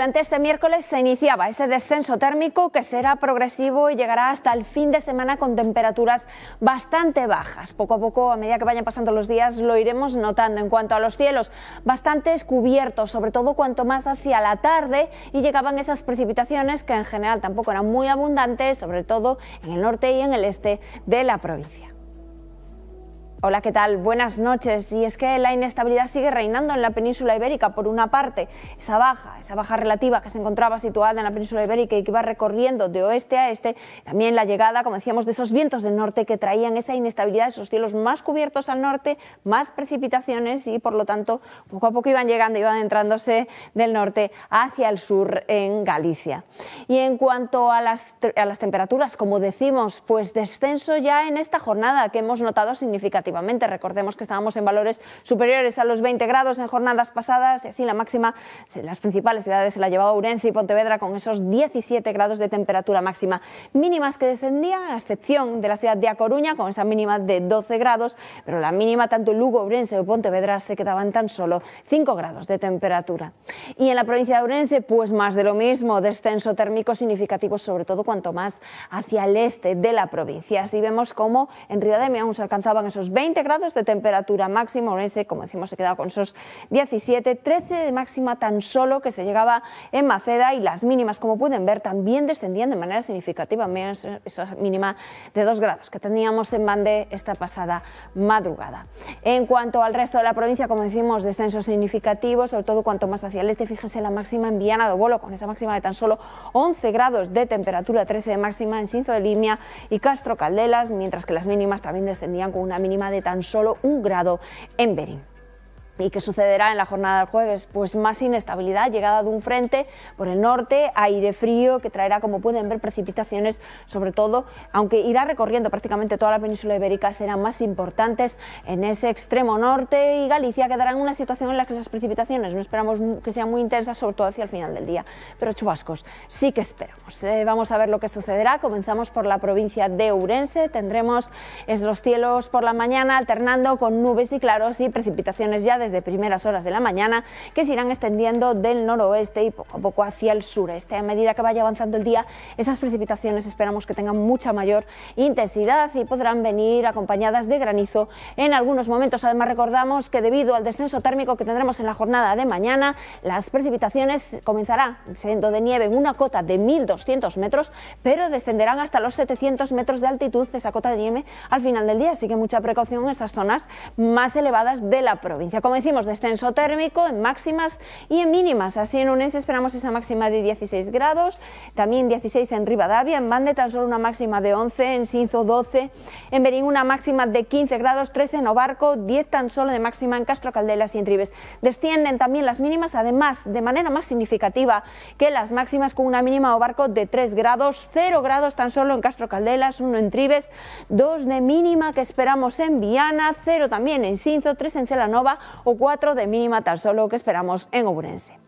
Durante este miércoles se iniciaba ese descenso térmico que será progresivo y llegará hasta el fin de semana con temperaturas bastante bajas. Poco a poco, a medida que vayan pasando los días, lo iremos notando. En cuanto a los cielos, bastante descubiertos, sobre todo cuanto más hacia la tarde y llegaban esas precipitaciones que en general tampoco eran muy abundantes, sobre todo en el norte y en el este de la provincia. Hola, ¿qué tal? Buenas noches. Y es que la inestabilidad sigue reinando en la península ibérica. Por una parte, esa baja, esa baja relativa que se encontraba situada en la península ibérica y que iba recorriendo de oeste a este. También la llegada, como decíamos, de esos vientos del norte que traían esa inestabilidad, esos cielos más cubiertos al norte, más precipitaciones y, por lo tanto, poco a poco iban llegando, iban entrándose del norte hacia el sur en Galicia. Y en cuanto a las, las temperaturas, como decimos, pues descenso ya en esta jornada que hemos notado significativamente. Recordemos que estábamos en valores superiores a los 20 grados en jornadas pasadas y así la máxima en las principales ciudades se la llevaba Urense y Pontevedra con esos 17 grados de temperatura máxima. Mínimas que descendían, a excepción de la ciudad de A Coruña con esa mínima de 12 grados, pero la mínima tanto en Lugo, Urense o Pontevedra se quedaban tan solo 5 grados de temperatura. Y en la provincia de Urense, pues más de lo mismo, descenso térmico significativo, sobre todo cuanto más hacia el este de la provincia. Así vemos como en Río de aún se alcanzaban esos 20 20 grados de temperatura máxima, ese, como decimos, se quedaba con esos 17, 13 de máxima tan solo que se llegaba en Maceda y las mínimas, como pueden ver, también descendían de manera significativa, menos esa mínima de 2 grados que teníamos en Bande esta pasada madrugada. En cuanto al resto de la provincia, como decimos, descensos significativos, sobre todo cuanto más hacia el este, fíjese la máxima en Viana de Bolo, con esa máxima de tan solo 11 grados de temperatura, 13 de máxima en Sinzo de Limia y Castro Caldelas, mientras que las mínimas también descendían con una mínima de tan solo un grado en Bering. ¿Y qué sucederá en la jornada del jueves? Pues más inestabilidad, llegada de un frente por el norte, aire frío que traerá, como pueden ver, precipitaciones, sobre todo, aunque irá recorriendo prácticamente toda la península ibérica, serán más importantes en ese extremo norte y Galicia quedará en una situación en la que las precipitaciones no esperamos que sean muy intensas, sobre todo hacia el final del día, pero chubascos sí que esperamos. ¿eh? vamos a ver lo que sucederá. Comenzamos por la provincia de Urense... tendremos los cielos por la mañana alternando con nubes y claros y precipitaciones ya desde de primeras horas de la mañana que se irán extendiendo del noroeste y poco a poco hacia el sureste. A medida que vaya avanzando el día, esas precipitaciones esperamos que tengan mucha mayor intensidad y podrán venir acompañadas de granizo en algunos momentos. Además, recordamos que debido al descenso térmico que tendremos en la jornada de mañana, las precipitaciones comenzarán siendo de nieve en una cota de 1.200 metros, pero descenderán hasta los 700 metros de altitud esa cota de nieve al final del día. Así que mucha precaución en esas zonas más elevadas de la provincia como decimos, descenso térmico en máximas y en mínimas. Así en Unes esperamos esa máxima de 16 grados, también 16 en Rivadavia, en Bande tan solo una máxima de 11, en Sinzo 12, en Berín una máxima de 15 grados, 13 en Obarco, 10 tan solo de máxima en Castro Caldelas y en Tribes. Descienden también las mínimas, además de manera más significativa que las máximas con una mínima barco de 3 grados, 0 grados tan solo en Castro Caldelas, 1 en Tribes, 2 de mínima que esperamos en Viana, 0 también en Sinzo, 3 en Celanova, o cuatro de mínima tan solo que esperamos en Oburense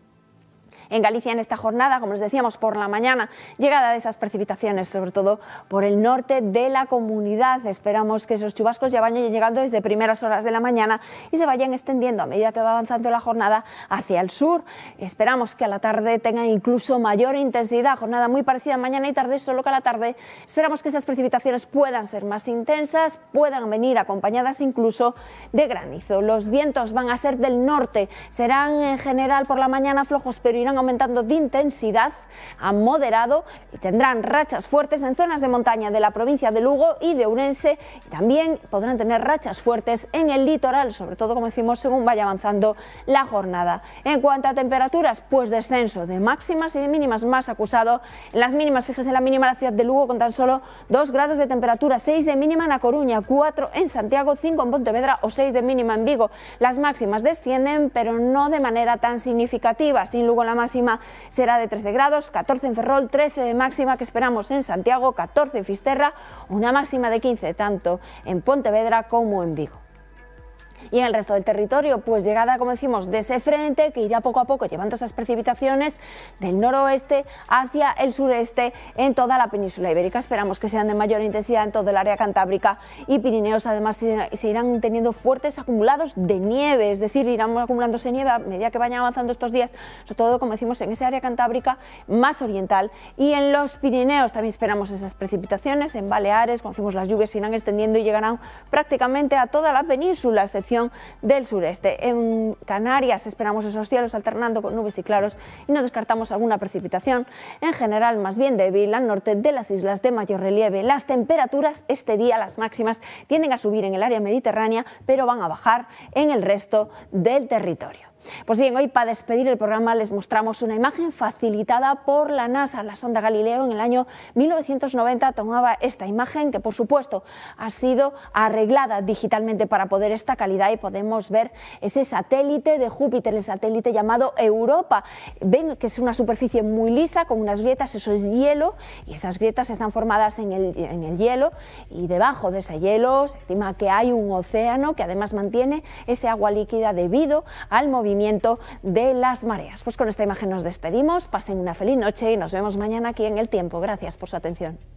en Galicia en esta jornada, como les decíamos, por la mañana, llegada de esas precipitaciones, sobre todo por el norte de la comunidad. Esperamos que esos chubascos ya vayan llegando desde primeras horas de la mañana y se vayan extendiendo a medida que va avanzando la jornada hacia el sur. Esperamos que a la tarde tengan incluso mayor intensidad, jornada muy parecida mañana y tarde, solo que a la tarde esperamos que esas precipitaciones puedan ser más intensas, puedan venir acompañadas incluso de granizo. Los vientos van a ser del norte, serán en general por la mañana flojos, pero irán a aumentando de intensidad a moderado y tendrán rachas fuertes en zonas de montaña de la provincia de Lugo y de Urense. Y también podrán tener rachas fuertes en el litoral, sobre todo, como decimos, según vaya avanzando la jornada. En cuanto a temperaturas, pues descenso de máximas y de mínimas más acusado. En las mínimas, fíjense, en la mínima de la ciudad de Lugo con tan solo 2 grados de temperatura, 6 de mínima en La Coruña, 4 en Santiago, 5 en Pontevedra o 6 de mínima en Vigo. Las máximas descienden, pero no de manera tan significativa. Sin Lugo, la más máxima será de 13 grados, 14 en Ferrol, 13 de máxima que esperamos en Santiago, 14 en Fisterra, una máxima de 15 tanto en Pontevedra como en Vigo y en el resto del territorio, pues llegada, como decimos, de ese frente que irá poco a poco llevando esas precipitaciones del noroeste hacia el sureste en toda la península ibérica. Esperamos que sean de mayor intensidad en todo el área cantábrica y Pirineos. Además, se irán teniendo fuertes acumulados de nieve, es decir, irán acumulándose nieve a medida que vayan avanzando estos días, sobre todo, como decimos, en esa área cantábrica más oriental y en los Pirineos también esperamos esas precipitaciones. En Baleares, como decimos, las lluvias se irán extendiendo y llegarán prácticamente a toda la península, excepción del sureste. En Canarias esperamos esos cielos alternando con nubes y claros y no descartamos alguna precipitación, en general más bien débil al norte de las islas de mayor relieve. Las temperaturas este día, las máximas, tienden a subir en el área mediterránea, pero van a bajar en el resto del territorio. Pues bien, hoy para despedir el programa les mostramos una imagen facilitada por la NASA. La sonda Galileo en el año 1990 tomaba esta imagen que por supuesto ha sido arreglada digitalmente para poder esta calidad y podemos ver ese satélite de Júpiter, el satélite llamado Europa. Ven que es una superficie muy lisa con unas grietas, eso es hielo y esas grietas están formadas en el, en el hielo y debajo de ese hielo se estima que hay un océano que además mantiene ese agua líquida debido al movimiento de las mareas. Pues con esta imagen nos despedimos, pasen una feliz noche y nos vemos mañana aquí en El Tiempo. Gracias por su atención.